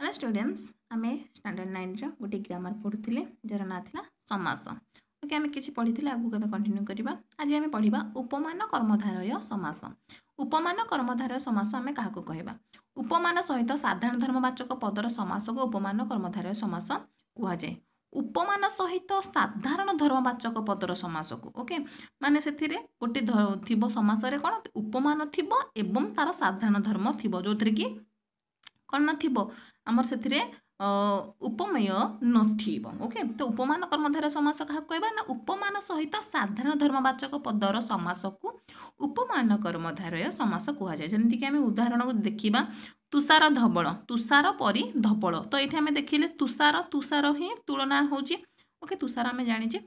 hello students ଆମେ standard ନାଇନ୍ର ଗୋଟେ ଗ୍ରାମାର ପଢ଼ୁଥିଲେ ଯାହାର ନାଁ ଥିଲା ସମାସ ଓକେ ଆମେ କିଛି ପଢ଼ିଥିଲେ ଆଗକୁ ଆମେ କଣ୍ଟିନ୍ୟୁ କରିବା ଆଜି ଆମେ ପଢ଼ିବା ଉପମାନ କର୍ମଧାରୟ ସମାସ ଉପମାନ କର୍ମଧାରୟ ସମାସ ଆମେ କାହାକୁ କହିବା ଉପମାନ ସହିତ ସାଧାରଣ ଧର୍ମବାଚକ ପଦର ସମାସକୁ ଉପମାନ କର୍ମଧାରୟ ସମାସ କୁହାଯାଏ ଉପମାନ ସହିତ ସାଧାରଣ ଧର୍ମବାଚକ ପଦର ସମାସକୁ ଓକେ ମାନେ ସେଥିରେ ଗୋଟେ ଥିବ ସମାସରେ କ'ଣ ଉପମାନ ଥିବ ଏବଂ ତା'ର ସାଧାରଣ ଧର୍ମ ଥିବ ଯେଉଁଥିରେ କି କ'ଣ ନଥିବ ଆମର ସେଥିରେ ଉପମେୟ ନଥିବ ଓକେ ତ ଉପମାନ କର୍ମଧାର ସମାସ କାହାକୁ କହିବା ନା ଉପମାନ ସହିତ ସାଧାରଣ ଧର୍ମବାଚକ ପଦର ସମାସକୁ ଉପମାନ କର୍ମଧାରୟ ସମାସ କୁହାଯାଏ ଯେମିତିକି ଆମେ ଉଦାହରଣକୁ ଦେଖିବା ତୁଷାର ଧବଳ ତୁଷାର ପରି ଧବଳ ତ ଏଇଠି ଆମେ ଦେଖିଲେ ତୁଷାର ତୁଷାର ହିଁ ତୁଳନା ହେଉଛି ଓକେ ତୁଷାର ଆମେ ଜାଣିଛେ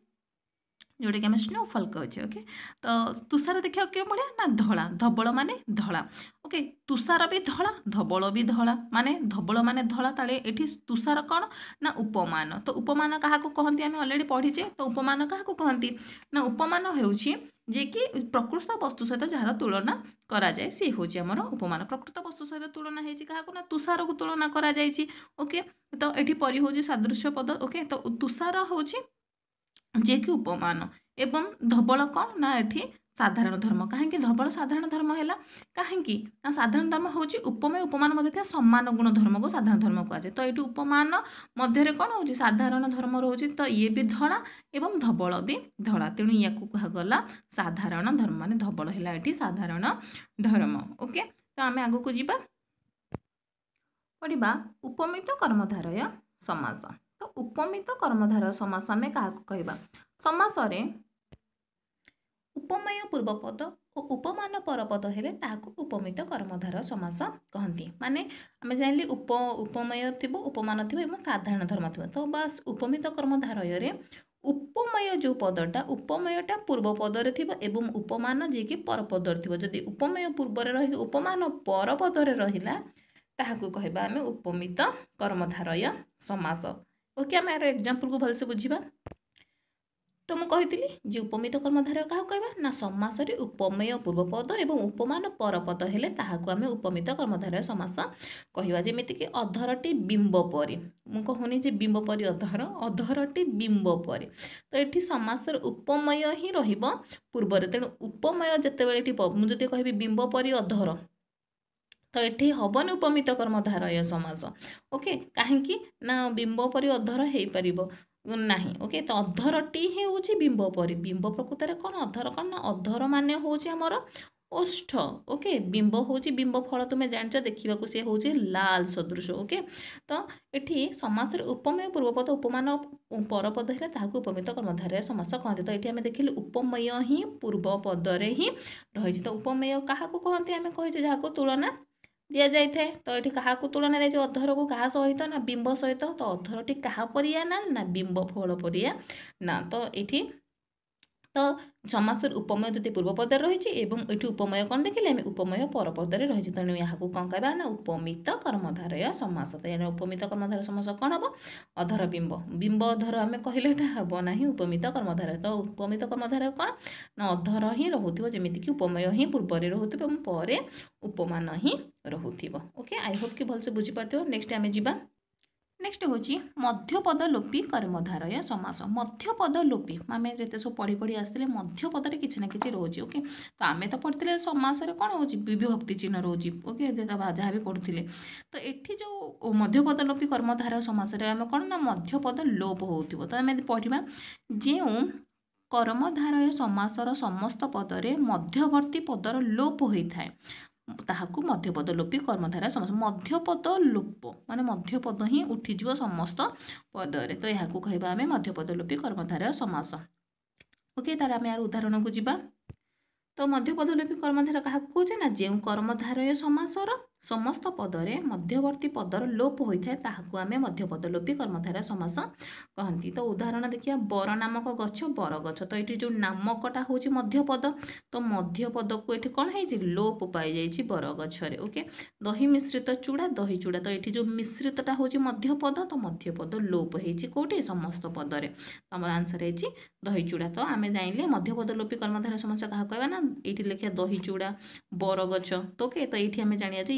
ଯେଉଁଟାକି ଆମେ ସ୍ନୋଫଲ୍ କହୁଛେ ଓକେ ତ ତୁଷାର ଦେଖିବାକୁ କେଉଁ ଭଳିଆ ନା ଧଳା ଧବଳ ମାନେ ଧଳା ଓକେ ତୁଷାର ବି ଧଳା ଧବଳ ବି ଧଳା ମାନେ ଧବଳ ମାନେ ଧଳା ତାହେଲେ ଏଠି ତୁଷାର କ'ଣ ନା ଉପମାନ ତ ଉପମାନ କାହାକୁ କହନ୍ତି ଆମେ ଅଲରେଡ଼ି ପଢ଼ିଛେ ତ ଉପମାନ କାହାକୁ କହନ୍ତି ନା ଉପମାନ ହେଉଛି ଯିଏକି ପ୍ରକୃତ ବସ୍ତୁ ସହିତ ଯାହାର ତୁଳନା କରାଯାଏ ସେ ହେଉଛି ଆମର ଉପମାନ ପ୍ରକୃତ ବସ୍ତୁ ସହିତ ତୁଳନା ହେଇଛି କାହାକୁ ନା ତୁଷାରକୁ ତୁଳନା କରାଯାଇଛି ଓକେ ତ ଏଠି ପରି ହେଉଛି ସାଦୃଶ୍ୟ ପଦ ଓକେ ତ ତୁଷାର ହେଉଛି ଯିଏକି ଉପମାନ ଏବଂ ଧବଳ କ'ଣ ନା ଏଠି ସାଧାରଣ ଧର୍ମ କାହିଁକି ଧବଳ ସାଧାରଣ ଧର୍ମ ହେଲା କାହିଁକି ନା ସାଧାରଣ ଧର୍ମ ହେଉଛି ଉପମେୟ ଉପମାନ ମଧ୍ୟ ଥିବା ସମାନ ଗୁଣ ଧର୍ମକୁ ସାଧାରଣ ଧର୍ମ କୁହାଯାଏ ତ ଏଇଠି ଉପମାନ ମଧ୍ୟରେ କ'ଣ ହେଉଛି ସାଧାରଣ ଧର୍ମ ରହୁଛି ତ ଇଏ ବି ଧଳା ଏବଂ ଧବଳ ବି ଧଳା ତେଣୁ ଏହାକୁ କୁହାଗଲା ସାଧାରଣ ଧର୍ମ ମାନେ ଧବଳ ହେଲା ଏଠି ସାଧାରଣ ଧର୍ମ ଓକେ ତ ଆମେ ଆଗକୁ ଯିବା ପଢ଼ିବା ଉପମିତ କର୍ମଧାରୟ ସମାସ ତ ଉପମିତ କର୍ମଧାର ସମାସ ଆମେ କାହାକୁ କହିବା ସମାସରେ ଉପମେୟ ପୂର୍ବପଦ ଓ ଉପମାନ ପରପଦ ହେଲେ ତାହାକୁ ଉପମିତ କର୍ମଧାର ସମାସ କହନ୍ତି ମାନେ ଆମେ ଜାଣିଲେ ଉପ ଉପମେୟ ଥିବ ଉପମାନ ଥିବ ଏବଂ ସାଧାରଣ ଧର୍ମ ଥିବ ତ ବାସ୍ ଉପମିତ କର୍ମଧାରୟରେ ଉପମେୟ ଯେଉଁ ପଦଟା ଉପମେୟଟା ପୂର୍ବ ପଦରେ ଥିବ ଏବଂ ଉପମାନ ଯିଏକି ପରପଦରେ ଥିବ ଯଦି ଉପମେୟ ପୂର୍ବରେ ରହିକି ଉପମାନ ପରପଦରେ ରହିଲା ତାହାକୁ କହିବା ଆମେ ଉପମିତ କର୍ମଧାରୟ ସମାସ ଓକେ ଆମେ ଏହାର ଏକ୍ଜାମ୍ପଲ୍କୁ ଭଲସେ ବୁଝିବା ତ ମୁଁ କହିଥିଲି ଯେ ଉପମିତ କର୍ମଧାରୟ କାହାକୁ କହିବା ନା ସମାସରେ ଉପମେୟ ପୂର୍ବପଦ ଏବଂ ଉପମାନ ପରପଦ ହେଲେ ତାହାକୁ ଆମେ ଉପମିତ କର୍ମଧାରୟ ସମାସ କହିବା ଯେମିତିକି ଅଧରଟି ବିମ୍ବ ପରି ମୁଁ କହୁନି ଯେ ବିମ୍ବ ପରି ଅଧର ଅଧରଟି ବିମ୍ବ ପରି ତ ଏଠି ସମାସରେ ଉପମେୟ ହିଁ ରହିବ ପୂର୍ବରେ ତେଣୁ ଉପମେୟ ଯେତେବେଳେ ଏଠି ମୁଁ ଯଦି କହିବି ବିମ୍ବ ପରି ଅଧର ତ ଏଠି ହେବନି ଉପମିତ କର୍ମଧାରୟ ସମାସ ଓକେ କାହିଁକି ନା ବିମ୍ବ ପରି ଅଧର ହେଇପାରିବ ନାହିଁ ଓକେ ତ ଅଧରଟି ହିଁ ହେଉଛି ବିମ୍ବ ପରି ବିମ୍ବ ପ୍ରକୃତରେ କ'ଣ ଅଧର କ'ଣ ନା ଅଧର ମାନେ ହେଉଛି ଆମର ଓଷ୍ଠ ଓକେ ବିମ୍ବ ହେଉଛି ବିମ୍ବ ଫଳ ତୁମେ ଜାଣିଛ ଦେଖିବାକୁ ସେ ହେଉଛି ଲାଲ ସଦୃଶ ଓକେ ତ ଏଠି ସମାସରେ ଉପମେୟ ପୂର୍ବପଦ ଉପମାନ ପରପଦ ହେଲେ ତାହାକୁ ଉପମିତ କର୍ମଧାରୟ ସମାସ କହନ୍ତି ତ ଏଠି ଆମେ ଦେଖିଲୁ ଉପମେୟ ହିଁ ପୂର୍ବ ପଦରେ ହିଁ ରହିଛି ତ ଉପମେୟ କାହାକୁ କହନ୍ତି ଆମେ କହିଛେ ଯାହାକୁ ତୁଳନା ଦିଆଯାଇଥାଏ ତ ଏଠି କାହାକୁ ତୁଳନା ଦିଆଯାଏ ଅଧରକୁ କାହା ସହିତ ନା ବିମ୍ବ ସହିତ ତ ଅଧରଟି କାହା ପରିଆ ନା ବିମ୍ବ ଫଳ ପରିଆ ନା ତ ଏଠି ସମାସର ଉପମେୟ ଯଦି ପୂର୍ବ ପଦରେ ରହିଛି ଏବଂ ଏଠି ଉପମେୟ କ'ଣ ଦେଖିଲେ ଆମେ ଉପମେୟ ପରପଦରେ ରହିଛି ତେଣୁ ଏହାକୁ କ'ଣ କହିବା ନା ଉପମିତ କର୍ମଧାରୟ ସମାସ ତେଣୁ ଉପମିତ କର୍ମଧାର ସମାସ କ'ଣ ହେବ ଅଧର ବିମ୍ବ ବିମ୍ବ ଅଧର ଆମେ କହିଲେ ଏଇଟା ହେବ ନାହିଁ ଉପମିତ କର୍ମଧାରୟ ତ ଉପମିତ କର୍ମଧାରୟ କ'ଣ ନା ଅଧର ହିଁ ରହୁଥିବ ଯେମିତିକି ଉପମେୟ ହିଁ ପୂର୍ବରେ ରହୁଥିବ ଏବଂ ପରେ ଉପମାନ ହିଁ ରହୁଥିବ ଓକେ ଆଇ ହୋପ୍ କି ଭଲସେ ବୁଝିପାରୁଥିବ ନେକ୍ସଟ ଆମେ ଯିବା নেক্সট হচ্ছে মধ্যপদ লোপী কর্মধারয় সমাস মধ্যপদ লোপী আমি যেতে সব পড়ি পড়ি আসলে মধ্যপদরে কিছু না কিছু রয়েছে ওকে তো আমি তো পড়িলে সমাসরে কোণ হচ্ছে বিভক্তি চিহ্ন রয়েছে ওকে যা বি পড়ুলে তো এটি যে মধ্যপদ লোপী কর্মধারয় সমাসরে আমি কোণ না মধ্যপদ লোপ হোক তো আমি পড়া যে কর্মধারয় সমাসর সমস্ত পদরে মধ্যবর্ତ୍ତী পদর লোপ হয়ে থাকে ତାହାକୁ ମଧ୍ୟପଦ ଲୋପି କର୍ମଧାରା ସମସ୍ତ ମଧ୍ୟପଦ ଲୋପ ମାନେ ମଧ୍ୟପଦ ହିଁ ଉଠିଯିବ ସମସ୍ତ ପଦରେ ତ ଏହାକୁ କହିବା ଆମେ ମଧ୍ୟପଦ ଲୋପି କର୍ମଧାରା ସମାସ ଓକେ ତାର ଆମେ ଆର ଉଦାହରଣକୁ ଯିବା ତ ମଧ୍ୟପଦ ଲୋପି କର୍ମଧାରା କାହାକୁ କହୁଛେ ନା ଯେଉଁ କର୍ମଧାରୟ ସମାସର ସମସ୍ତ ପଦରେ ମଧ୍ୟବର୍ତ୍ତୀ ପଦର ଲୋପ ହୋଇଥାଏ ତାହାକୁ ଆମେ ମଧ୍ୟପଦଲୋପୀ କର୍ମଧାରୟ ସମାସ କହନ୍ତି ତ ଉଦାହରଣ ଦେଖିବା ବର ନାମକ ଗଛ ବରଗଛ ତ ଏଠି ଯେଉଁ ନାମକଟା ହେଉଛି ମଧ୍ୟପଦ ତ ମଧ୍ୟପଦକୁ ଏଠି କ'ଣ ହେଇଛି ଲୋପ ପାଇଯାଇଛି ବରଗଛରେ ଓକେ ଦହି ମିଶ୍ରିତ ଚୂଡ଼ା ଦହି ଚୂଡ଼ା ତ ଏଠି ଯେଉଁ ମିଶ୍ରିତଟା ହେଉଛି ମଧ୍ୟପଦ ତ ମଧ୍ୟପଦ ଲୋପ ହେଇଛି କେଉଁଠି ସମସ୍ତ ପଦରେ ତମର ଆନ୍ସର ହେଇଛି ଦହି ଚୂଡ଼ା ତ ଆମେ ଜାଣିଲେ ମଧ୍ୟପଦଲୋପୀ କର୍ମଧାରୟ ସମସ୍ୟା କାହା କହିବା ନା ଏଇଠି ଲେଖିବା ଦହି ଚୂଡ଼ା ବରଗଛ ତ ଓକେ ତ ଏଇଠି ଆମେ ଜାଣିବା ଯେ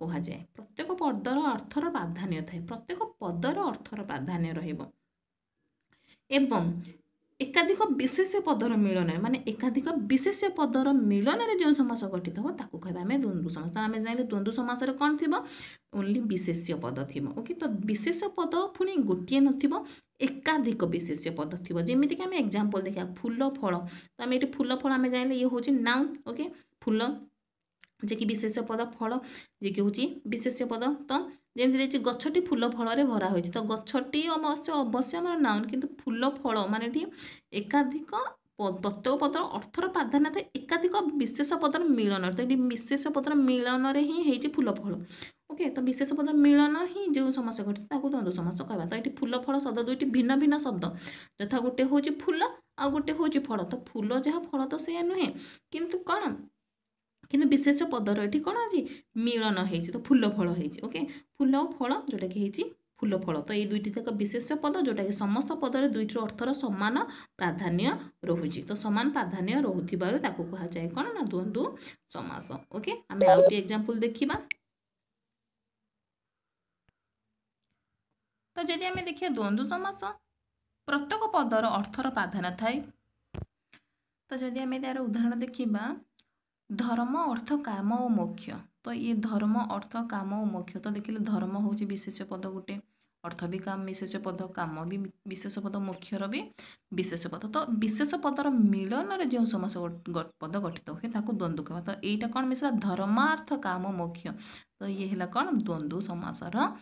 କୁହାଯାଏ ପ୍ରତ୍ୟେକ ପଦର ଅର୍ଥର ପ୍ରାଧାନ୍ୟ ଥାଏ ପ୍ରତ୍ୟେକ ପଦର ଅର୍ଥର ପ୍ରାଧାନ୍ୟ ରହିବ ଏବଂ ଏକାଧିକ ବିଶେଷ ପଦର ମିଳନରେ ମାନେ ଏକାଧିକ ବିଶେଷ ପଦର ମିଳନରେ ଯେଉଁ ସମାସ ଗଠିତ ହେବ ତାକୁ କହିବା ଆମେ ଦ୍ୱନ୍ଦ୍ୱ ସମାସ ଆମେ ଜାଣିଲେ ଦ୍ୱନ୍ଦ୍ୱ ସମାସରେ କ'ଣ ଥିବ ଓନ୍ଲି ବିଶେଷ ପଦ ଥିବ ଓକେ ତ ବିଶେଷ ପଦ ପୁଣି ଗୋଟିଏ ନଥିବ ଏକାଧିକ ବିଶେଷ ପଦ ଥିବ ଯେମିତିକି ଆମେ ଏକ୍ଜାମ୍ପଲ୍ ଦେଖିବା ଫୁଲ ଫଳ ତ ଆମେ ଏଠି ଫୁଲ ଫଳ ଆମେ ଜାଣିଲେ ଇଏ ହେଉଛି ନାଉନ୍ ଓକେ ଫୁଲ ଯେ କି ବିଶେଷ ପଦ ଫଳ ଯେ କି ହେଉଛି ବିଶେଷ୍ୟ ପଦ ତ ଯେମିତି ଦେଇଛି ଗଛଟି ଫୁଲ ଫଳରେ ଭରା ହୋଇଛି ତ ଗଛଟି ଅବଶ୍ୟ ଅବଶ୍ୟ ଆମର ନାଉନ୍ କିନ୍ତୁ ଫୁଲ ଫଳ ମାନେ ଏଠି ଏକାଧିକ ପ୍ରତ୍ୟେକ ପଦର ଅର୍ଥର ପ୍ରାଧାନ୍ୟ ଥାଏ ଏକାଧିକ ବିଶେଷ ପଦର ମିଳନ ତ ଏଠି ବିଶେଷ ପଦର ମିଳନରେ ହିଁ ହେଇଛି ଫୁଲ ଫଳ ଓକେ ତ ବିଶେଷ ପଦର ମିଳନ ହିଁ ଯେଉଁ ସମାସ ଘଟିଛି ତାକୁ ଦ୍ୱନ୍ଦ୍ୱ ସମାସ କହିବା ତ ଏଠି ଫୁଲ ଫଳ ଶବ୍ଦ ଦୁଇଟି ଭିନ୍ନ ଭିନ୍ନ ଶବ୍ଦ ଯଥା ଗୋଟେ ହେଉଛି ଫୁଲ ଆଉ ଗୋଟେ ହେଉଛି ଫଳ ତ ଫୁଲ ଯାହା ଫଳ ତ ସେୟା ନୁହେଁ କିନ୍ତୁ କ'ଣ କିନ୍ତୁ ବିଶେଷ ପଦର ଏଠି କ'ଣ ଅଛି ମିଳନ ହେଇଛି ତ ଫୁଲ ଫଳ ହେଇଛି ଓକେ ଫୁଲ ଆଉ ଫଳ ଯେଉଁଟାକି ହେଇଛି ଫୁଲ ଫଳ ତ ଏଇ ଦୁଇଟି ଯାକ ବିଶେଷ ପଦ ଯେଉଁଟାକି ସମସ୍ତ ପଦରେ ଦୁଇଟିର ଅର୍ଥର ସମାନ ପ୍ରାଧାନ୍ୟ ରହୁଛି ତ ସମାନ ପ୍ରାଧାନ୍ୟ ରହୁଥିବାରୁ ତାକୁ କୁହାଯାଏ କ'ଣ ନା ଦୁଅନ୍ତୁ ସମାସ ଓକେ ଆମେ ଆଉ ଗୋଟିଏ ଏକ୍ଜାମ୍ପଲ ଦେଖିବା ତ ଯଦି ଆମେ ଦେଖିବା ଦ୍ୱନ୍ଦ୍ୱ ସମାସ ପ୍ରତ୍ୟେକ ପଦର ଅର୍ଥର ପ୍ରାଧାନ୍ୟ ଥାଏ ତ ଯଦି ଆମେ ତାର ଉଦାହରଣ ଦେଖିବା धर्म अर्थ काम कम औ तो ये धर्म अर्थ काम कम औ मोख्यो देखि धर्म हौ विशेष पद गोटे अर्थ काम विशेष पद काम कम विशेष पद मुख्य विशेष पद तो विशेष पदर मिलन र जो समाज पद गठित है त्वन्द्व एटा कन् मसला धर्म अर्थ कम मोख्य इहाल्छ कन् द्वन्द्व समास र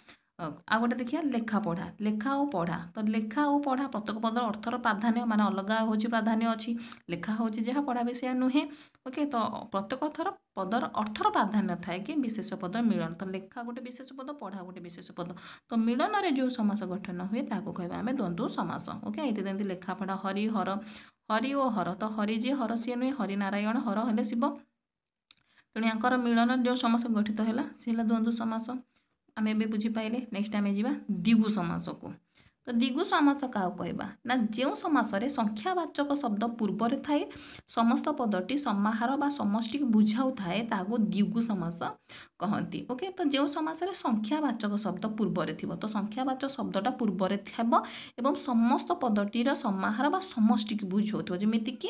ଆଉ ଗୋଟେ ଦେଖିବା ଲେଖାପଢ଼ା ଲେଖା ଆଉ ପଢ଼ା ତ ଲେଖା ଆଉ ପଢ଼ା ପ୍ରତ୍ୟେକ ପଦର ଅର୍ଥର ପ୍ରାଧାନ୍ୟ ମାନେ ଅଲଗା ହେଉଛି ପ୍ରାଧାନ୍ୟ ଅଛି ଲେଖା ହେଉଛି ଯାହା ପଢ଼ା ବିଷୟ ନୁହେଁ ଓକେ ତ ପ୍ରତ୍ୟେକ ଥର ପଦର ଅର୍ଥର ପ୍ରାଧାନ୍ୟ ଥାଏ କି ବିଶେଷ ପଦ ମିଳନ ତ ଲେଖା ଗୋଟେ ବିଶେଷ ପଦ ପଢ଼ା ଗୋଟେ ବିଶେଷ ପଦ ତ ମିଳନରେ ଯେଉଁ ସମାସ ଗଠନ ହୁଏ ତାହାକୁ କହିବା ଆମେ ଦ୍ୱନ୍ଦ୍ୱ ସମାସ ଓକେ ଏଇଠି ଯେମିତି ଲେଖାପଢ଼ା ହରି ହର ହରି ଓ ହର ତ ହରି ଯିଏ ହର ସିଏ ନୁହେଁ ହରି ନାରାୟଣ ହର ହେଲେ ଶିବ ତେଣୁ ୟାଙ୍କର ମିଳନ ଯେଉଁ ସମାସ ଗଠିତ ହେଲା ସେ ହେଲା ଦ୍ୱନ୍ଦ୍ୱ ସମାସ ଆମେ ଏବେ ବୁଝିପାରିଲେ ନେକ୍ସଟ ଆମେ ଯିବା ଦିଗୁ ସମାସକୁ ତ ଦିଗୁ ସମାସ କାହାକୁ କହିବା ନା ଯେଉଁ ସମାସରେ ସଂଖ୍ୟାବାଚକ ଶବ୍ଦ ପୂର୍ବରେ ଥାଏ ସମସ୍ତ ପଦଟି ସମାହାର ବା ସମଷ୍ଟିକୁ ବୁଝାଉଥାଏ ତାହାକୁ ଦିଗୁ ସମାସ କହନ୍ତି ଓକେ ତ ଯେଉଁ ସମାସରେ ସଂଖ୍ୟାବାଚକ ଶବ୍ଦ ପୂର୍ବରେ ଥିବ ତ ସଂଖ୍ୟାବାଚକ ଶବ୍ଦଟା ପୂର୍ବରେ ହେବ ଏବଂ ସମସ୍ତ ପଦଟିର ସମାହାର ବା ସମଷ୍ଟିକୁ ବୁଝାଉଥିବ ଯେମିତିକି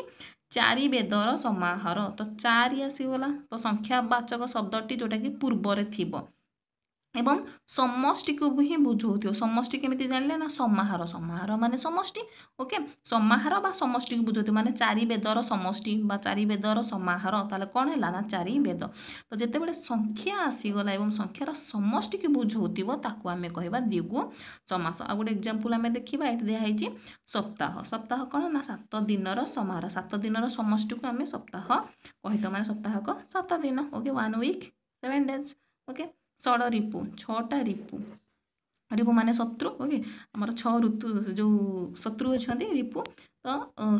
ଚାରି ବେଦର ସମାହାର ତ ଚାରି ଆସିଗଲା ତ ସଂଖ୍ୟାବାଚକ ଶବ୍ଦଟି ଯେଉଁଟାକି ପୂର୍ବରେ ଥିବ ଏବଂ ସମଷ୍ଟିକୁ ହିଁ ବୁଝାଉଥିବ ସମଷ୍ଟି କେମିତି ଜାଣିଲେ ନା ସମାହାର ସମାହାର ମାନେ ସମଷ୍ଟି ଓକେ ସମାହାର ବା ସମଷ୍ଟିକୁ ବୁଝାଉଥିବ ମାନେ ଚାରି ବେଦର ସମଷ୍ଟି ବା ଚାରି ବେଦର ସମାହାର ତାହେଲେ କ'ଣ ହେଲା ନା ଚାରି ବେଦ ତ ଯେତେବେଳେ ସଂଖ୍ୟା ଆସିଗଲା ଏବଂ ସଂଖ୍ୟାର ସମଷ୍ଟିକୁ ବୁଝାଉଥିବ ତାକୁ ଆମେ କହିବା ଦିଗୁ ସମାସ ଆଉ ଗୋଟେ ଏକ୍ଜାମ୍ପଲ୍ ଆମେ ଦେଖିବା ଏଠି ଦିଆହେଇଛି ସପ୍ତାହ ସପ୍ତାହ କ'ଣ ନା ସାତ ଦିନର ସମାହାର ସାତ ଦିନର ସମଷ୍ଟିକୁ ଆମେ ସପ୍ତାହ କହିଥାଉ ମାନେ ସପ୍ତାହକ ସାତ ଦିନ okay one week seven days okay ଷଡ଼ ରିପୁ ଛଅଟା ରିପୁ ରିପୁ ମାନେ ଶତ୍ରୁ ଓକେ ଆମର ଛଅ ଋତୁ ଯେଉଁ ଶତ୍ରୁ ଅଛନ୍ତି ରିପୁ ତ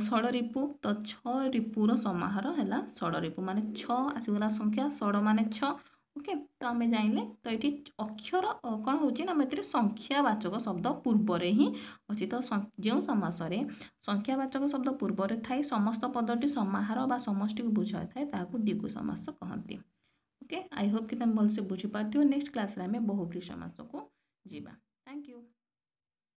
ଷଡ଼ ରିପୁ ତ ଛଅ ରିପୁର ସମାହାର ହେଲା ଷଡ଼ ରିପୁ ମାନେ ଛଅ ଆସିଗଲା ସଂଖ୍ୟା ଷଡ଼ ମାନେ ଛଅ ଓକେ ତ ଆମେ ଜାଣିଲେ ତ ଏଠି ଅକ୍ଷର କ'ଣ ହେଉଛି ନା ଆମେ ଏଥିରେ ସଂଖ୍ୟାବାଚକ ଶବ୍ଦ ପୂର୍ବରେ ହିଁ ଅଛି ତ ଯେଉଁ ସମାସରେ ସଂଖ୍ୟାବାଚକ ଶବ୍ଦ ପୂର୍ବରେ ଥାଏ ସମସ୍ତ ପଦଟି ସମାହାର ବା ସମଷ୍ଟିକୁ ବୁଝାଇଥାଏ ତାହାକୁ ଦିଗୁ ସମାସ କହନ୍ତି ଓକେ ଆଇ ହୋପ୍ କି ତୁମେ ଭଲସେ ବୁଝିପାରୁଥିବ ନେକ୍ସଟ କ୍ଲାସ୍ରେ ଆମେ ବହୁବ୍ରୀ ସମାସକୁ ଯିବା ଥ୍ୟାଙ୍କ ୟୁ